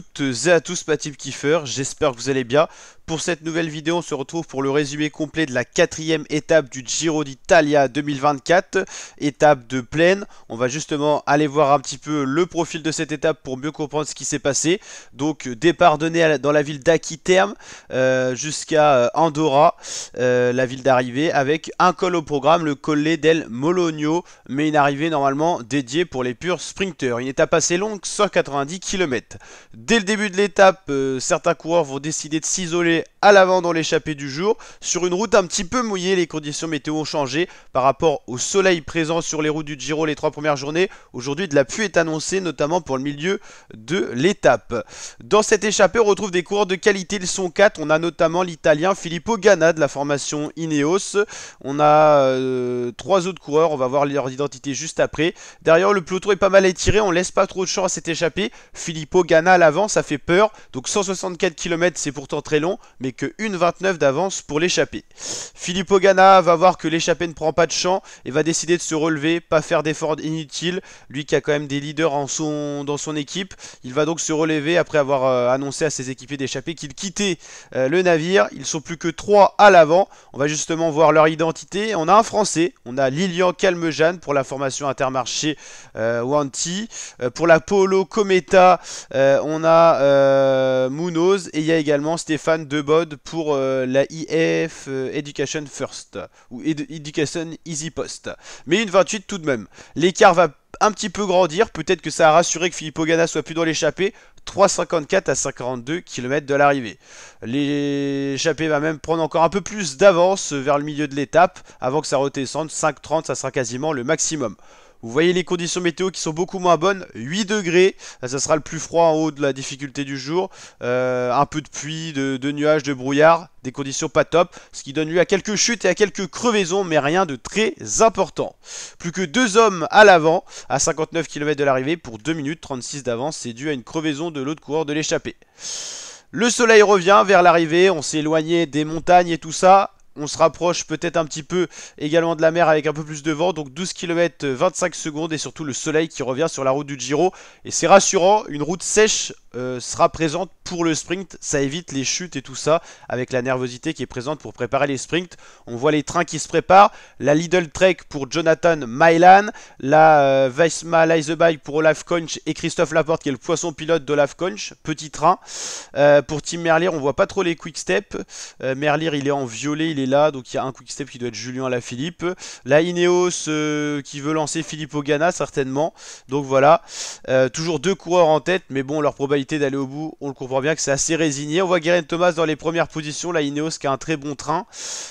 toutes et à tous, ma team Kiefer, j'espère que vous allez bien. Pour cette nouvelle vidéo, on se retrouve pour le résumé complet de la quatrième étape du Giro d'Italia 2024, étape de plaine. On va justement aller voir un petit peu le profil de cette étape pour mieux comprendre ce qui s'est passé. Donc euh, départ donné dans la ville d'Aquiterme euh, jusqu'à euh, Andorra, la ville d'arrivée, avec un col au programme, le collet del Mologno, mais une arrivée normalement dédiée pour les purs sprinteurs. Une étape assez longue, 190 km. Dès le début de l'étape, certains coureurs vont décider de s'isoler à l'avant dans l'échappée du jour. Sur une route un petit peu mouillée, les conditions météo ont changé par rapport au soleil présent sur les routes du Giro les trois premières journées. Aujourd'hui, de la pluie est annoncée, notamment pour le milieu de l'étape. Dans cette échappée, on retrouve des coureurs de qualité. Ils sont 4. On a notamment l'italien Filippo Ganna de la formation Ineos. On a euh, trois autres coureurs. On va voir leur identité juste après. Derrière, le peloton est pas mal étiré. On laisse pas trop de chance à cette échappée. Filippo Ganna à l'avant, ça fait peur. Donc 164 km, c'est pourtant très long mais que 1,29 d'avance pour l'échapper Philippe Ogana va voir que l'échappée ne prend pas de champ et va décider de se relever, pas faire d'efforts inutiles. Lui qui a quand même des leaders dans son équipe, il va donc se relever après avoir euh, annoncé à ses équipiers d'échappée Qu'il quittait euh, le navire. Ils sont plus que 3 à l'avant. On va justement voir leur identité. On a un Français, on a Lilian Calmejane pour la formation Intermarché euh, Wanti pour la Polo Cometa, on a Munoz et il y a également Stéphane de de mode pour euh, la IF euh, Education First, ou Education Easy Post. Mais une 28 tout de même. L'écart va un petit peu grandir, peut-être que ça a rassuré que Philippe Ogana soit plus dans l'échappée. 3,54 à 52 km de l'arrivée. L'échappée va même prendre encore un peu plus d'avance vers le milieu de l'étape, avant que ça redescende. 5,30, ça sera quasiment le maximum. Vous voyez les conditions météo qui sont beaucoup moins bonnes. 8 degrés, ça sera le plus froid en haut de la difficulté du jour. Euh, un peu de pluie, de, nuages, de brouillard, des conditions pas top. Ce qui donne lieu à quelques chutes et à quelques crevaisons, mais rien de très important. Plus que deux hommes à l'avant, à 59 km de l'arrivée, pour 2 minutes 36 d'avance. C'est dû à une crevaison de l'autre coureur de l'échappée. Le soleil revient vers l'arrivée, on s'est éloigné des montagnes et tout ça on se rapproche peut-être un petit peu également de la mer avec un peu plus de vent. Donc 12 km 25 secondes et surtout le soleil qui revient sur la route du Giro. Et c'est rassurant, une route sèche euh, sera présente pour le sprint, ça évite les chutes et tout ça, avec la nervosité qui est présente pour préparer les sprints. On voit les trains qui se préparent, la Lidl Trek pour Jonathan Mylan, la euh, Weissma Bike pour Olaf Conch et Christophe Laporte qui est le poisson pilote d'Olaf conch petit train. Euh, pour Tim Merlier, on voit pas trop les quick steps. Euh, Merlier, il est en violet, il est là, donc il y a un quick step qui doit être Julien Lafilippe. La Ineos qui veut lancer Philippe Ogana, certainement. Donc voilà, toujours deux coureurs en tête, mais bon, leur probabilité d'aller au bout, on le comprend bien que c'est assez résigné. On voit Guérin Thomas dans les premières positions. Là, Ineos qui a un très bon train.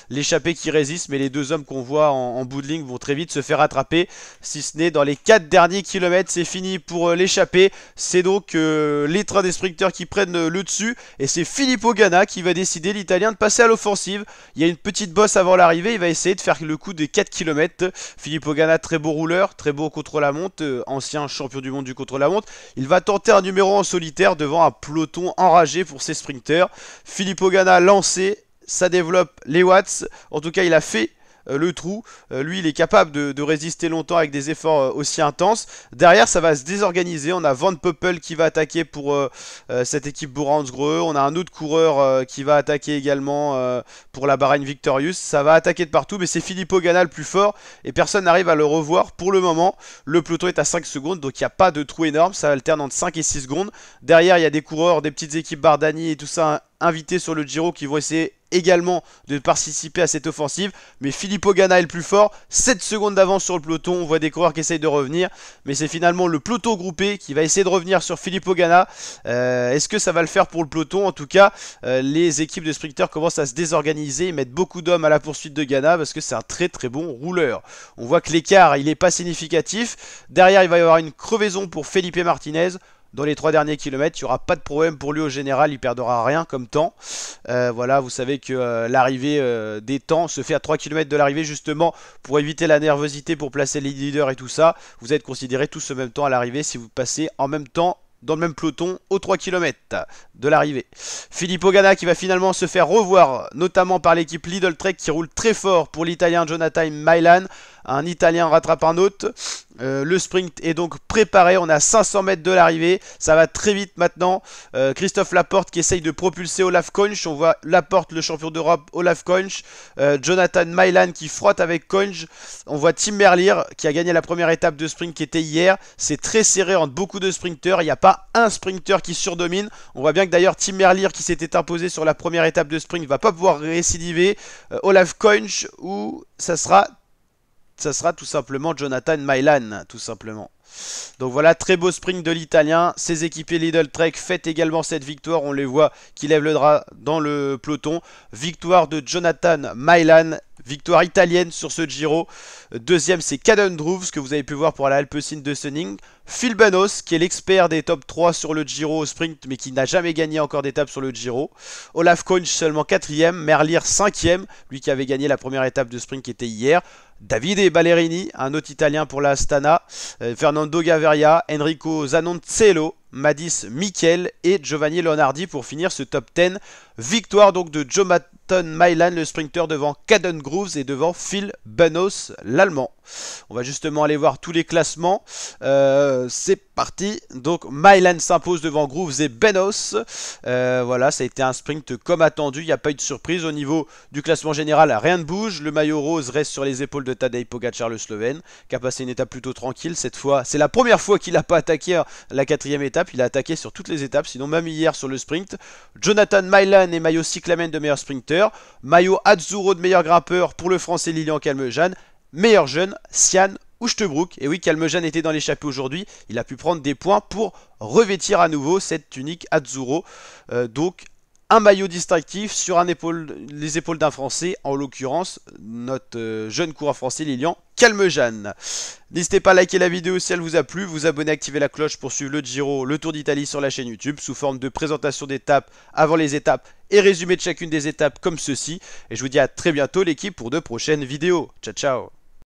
L'échappée qui résiste, mais les deux hommes qu'on voit en, bout de ligne vont très vite se faire attraper. Si ce n'est dans les 4 derniers kilomètres, c'est fini pour euh, l'échappé, C'est donc euh, les trains des sprinteurs qui prennent euh, le dessus. Et c'est Filippo Ganna qui va décider, l'italien, de passer à l'offensive. Il y a une petite bosse avant l'arrivée. Il va essayer de faire le coup des 4 km. Filippo Ganna, très beau rouleur, très beau contre-la-montre, ancien champion du monde du contre-la-montre. Il va tenter un numéro en solitaire devant un peloton enragé pour ses sprinters. Philippe Ogana lancé, ça développe les watts. En tout cas, il a fait euh, le trou. Euh, lui, il est capable de, résister longtemps avec des efforts euh, aussi intenses. Derrière, ça va se désorganiser. On a Van Poppel qui va attaquer pour cette équipe Boransgrohe On a un autre coureur qui va attaquer également pour la Bahreïn Victorious. Ça va attaquer de partout, mais c'est Filippo Ganna le plus fort et personne n'arrive à le revoir pour le moment. Le peloton est à 5 secondes, donc il n'y a pas de trou énorme. Ça alterne entre 5 et 6 secondes. Derrière, il y a des coureurs, des petites équipes Bardani et tout ça invités sur le Giro qui vont essayer également de participer à cette offensive. Mais Filippo Ganna est le plus fort. 7 secondes d'avance sur le peloton. On voit des coureurs qui essayent de revenir. Mais c'est finalement le peloton groupé qui va essayer de revenir sur Filippo Ganna. Euh, est-ce que ça va le faire pour le peloton En tout cas, euh, les équipes de sprinteurs commencent à se désorganiser. Ils mettent beaucoup d'hommes à la poursuite de Ganna parce que c'est un très très bon rouleur. On voit que l'écart, il n'est pas significatif. Derrière, il va y avoir une crevaison pour Felipe Martinez dans les trois derniers kilomètres, il n'y aura pas de problème pour lui au général, il perdra rien comme temps. Euh, voilà, vous savez que euh, l'arrivée euh, des temps se fait à 3 km de l'arrivée justement pour éviter la nervosité, pour placer les leaders et tout ça. Vous êtes considérés tous au même temps à l'arrivée si vous passez en même temps dans le même peloton aux 3 km de l'arrivée. Filippo Ganna qui va finalement se faire revoir, notamment par l'équipe Lidl Trek qui roule très fort pour l'italien Jonathan Mylan. Un Italien rattrape un autre. Euh, le sprint est donc préparé. On a 500 mètres de l'arrivée. Ça va très vite maintenant. Euh, Christophe Laporte qui essaye de propulser Olaf Konch. On voit Laporte, le champion d'Europe, Olaf Konch. Euh, Jonathan Mylan qui frotte avec Konch. On voit Tim Merlier qui a gagné la première étape de sprint qui était hier. C'est très serré entre beaucoup de sprinteurs. Il n'y a pas un sprinteur qui surdomine. On voit bien que d'ailleurs Tim Merlier qui s'était imposé sur la première étape de sprint ne va pas pouvoir récidiver. Olaf Konch ou ça sera ça sera tout simplement Jonathan Mylan, tout simplement. Donc voilà, très beau sprint de l'Italien. Ses équipiers Lidl Trek fait également cette victoire. On les voit qui lèvent le drap dans le peloton. Victoire de Jonathan Mylan Victoire italienne sur ce Giro. Deuxième, c'est Caden Droves, que vous avez pu voir pour la Alpecin de Sunning. Phil Banos, qui est l'expert des top 3 sur le Giro au sprint, mais qui n'a jamais gagné encore d'étape sur le Giro. Olaf Koench seulement quatrième. Merlier cinquième, lui qui avait gagné la première étape de sprint qui était hier. Davide Ballerini, un autre italien pour la Astana. Euh, Fernando Gaveria, Enrico Zanoncello, Madis Mikel et Giovanni Leonardi pour finir ce top 10. Victoire donc de Jonathan Milan, le sprinter devant Caden Grooves et devant Phil Banos, l'allemand. On va justement aller voir tous les classements. Euh, c'est parti. Donc Mylan s'impose devant Grooves et Benos. Euh, voilà, ça a été un sprint comme attendu. Il n'y a pas eu de surprise. Au niveau du classement général, rien ne bouge. Le maillot rose reste sur les épaules de Tadej Pogacar, le Slovène, qui a passé une étape plutôt tranquille cette fois. C'est la première fois qu'il n'a pas attaqué la quatrième étape. Il a attaqué sur toutes les étapes, sinon même hier sur le sprint. Jonathan Mylan et maillot Cyclamen de meilleur sprinter. Maillot Azzurro de meilleur grimpeur pour le français Lilian Calmejeanne meilleur jeune, Sian Ouchtebrook. Et oui, Calmejean était dans l'échappée aujourd'hui. Il a pu prendre des points pour revêtir à nouveau cette tunique Azzurro. Euh, donc un maillot distinctif sur un épaule, les épaules d'un Français, en l'occurrence notre euh, jeune coureur français Lilian Calmejean. N'hésitez pas à liker la vidéo si elle vous a plu, vous abonner, activer la cloche pour suivre le Giro, le Tour d'Italie sur la chaîne YouTube sous forme de présentation d'étapes avant les étapes et résumé de chacune des étapes comme ceci. Et je vous dis à très bientôt l'équipe pour de prochaines vidéos. Ciao ciao